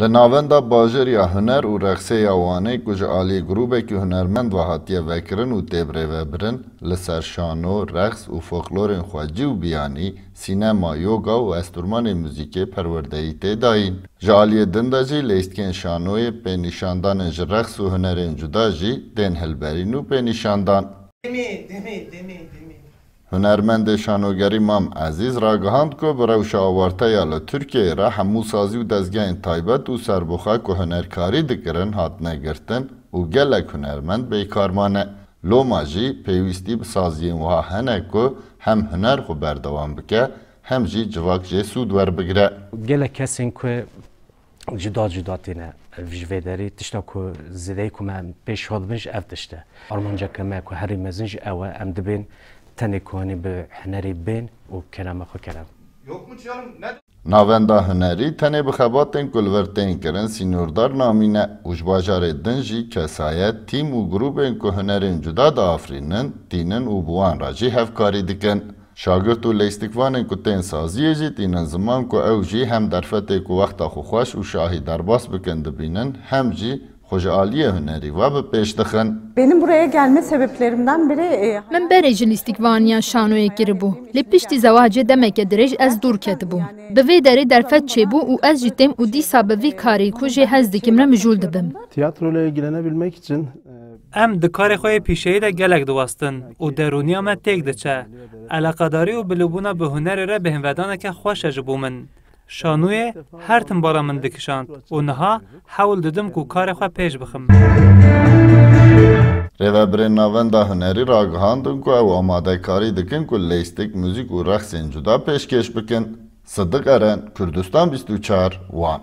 Li navenda bajêrya huner û rexsêya Wanê ku ji aliyê grûpekî hunermend ve hatiye vekirin û têbrêvebirin li ser şano, rexs û folklorên xwecî û biyanî, sînema, yoga û esturmanê muzîkê perwerdeyî têdayîn. Ji aliyê din de jî lêstkên şanoyê pênîşandanên ji rexs û hunerên cuda jî tên hilberîn û pênîşandan. Demê, demê, demê, demê. هنرمند شانوگری مام عزیز را گهاند که به روش آوارتیا له ترکیه را همو سازی و دزگاین تایبت و سربخاک و هنرکاری دکرن هات نگرتن و گلک هنرمند بیکارمانه لوما جی پیویستی به سازیین وها هنه که هم هنر خو بردوام بکه هم جی جواک جی سود ور بگیره گله کسین که جدا جدا تینه ویژوی داری تشتا که زده که من پیش هاد بینج اف تشتا آرمانجا که من که هری مزنج اوه ام دبین tenekoni bi henerê bên û kelama xwe kelam. Navenda hunerî tenê bi xebatên kulvertên kirin sînordar namîne û ji bajarê din jî kesayet tîm û grûpên ku hunerên cuda da afrînin, tînin û buwan ra jî hevkarî dikin. Şagirt û lêstikvanên ku tên saziyê jî tînin ziman ku ew jî hem derfetê ku wexta xweş û şahî derbas bikin dibînin hem jî Hoca Aliye hüneri ve bi peşdixin. Benim buraya gelme sebeplerimden biri... Min e, berejin istikvaniya şanoya giribû. Lê piştî zewacê demeke dirêj ez dûr ketibûm. Bi vê derê derfet çêbû û ez jî têm di sabavi kari, vê karê ku jê hez dikimre mijûl dibim. Tiyatroyla ilgilenebilmek için e, Em di karê xwe yê pîşeyî de gelek diwastin û derûniya me têk diçe. Eleqedarî û bilûbûna bi hunerê re bi hinvedaneke xweş e شانوی هر تم بالا من دکشاند و نها حول ددم کو کار خواه پیش بخم ریوه برین ناوندا هنری را گهاندن کو او آماده کاری دکن کو لیستک موزیک و رقصین جدا پیشکش بکن صدق ارن کردستان 24 وان